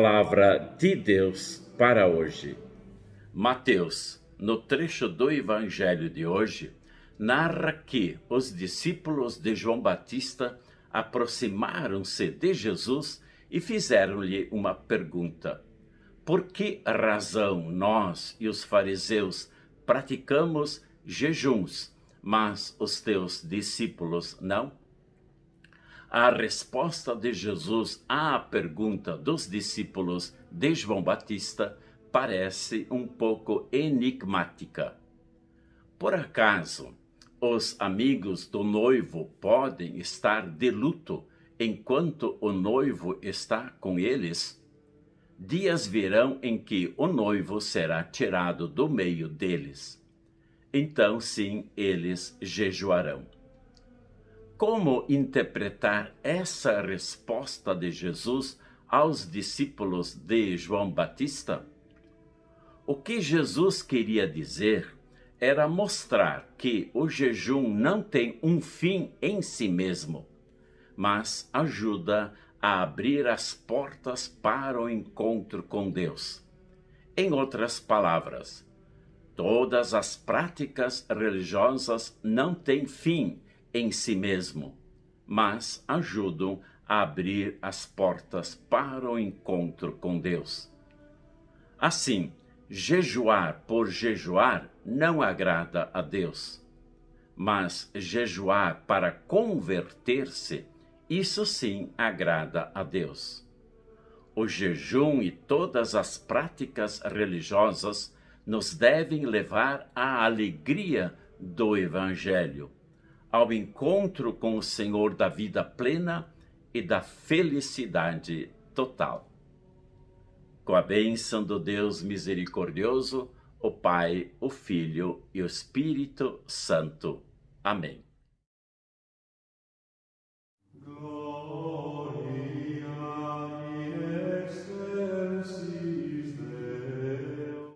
palavra de Deus para hoje. Mateus, no trecho do evangelho de hoje, narra que os discípulos de João Batista aproximaram-se de Jesus e fizeram-lhe uma pergunta: Por que razão nós e os fariseus praticamos jejuns, mas os teus discípulos não? a resposta de Jesus à pergunta dos discípulos de João Batista parece um pouco enigmática. Por acaso, os amigos do noivo podem estar de luto enquanto o noivo está com eles? Dias virão em que o noivo será tirado do meio deles. Então, sim, eles jejuarão como interpretar essa resposta de Jesus aos discípulos de João Batista? O que Jesus queria dizer era mostrar que o jejum não tem um fim em si mesmo, mas ajuda a abrir as portas para o encontro com Deus. Em outras palavras, todas as práticas religiosas não têm fim em si mesmo, mas ajudam a abrir as portas para o encontro com Deus. Assim, jejuar por jejuar não agrada a Deus, mas jejuar para converter-se, isso sim agrada a Deus. O jejum e todas as práticas religiosas nos devem levar à alegria do Evangelho ao encontro com o Senhor da vida plena e da felicidade total. Com a bênção do Deus misericordioso, o Pai, o Filho e o Espírito Santo. Amém.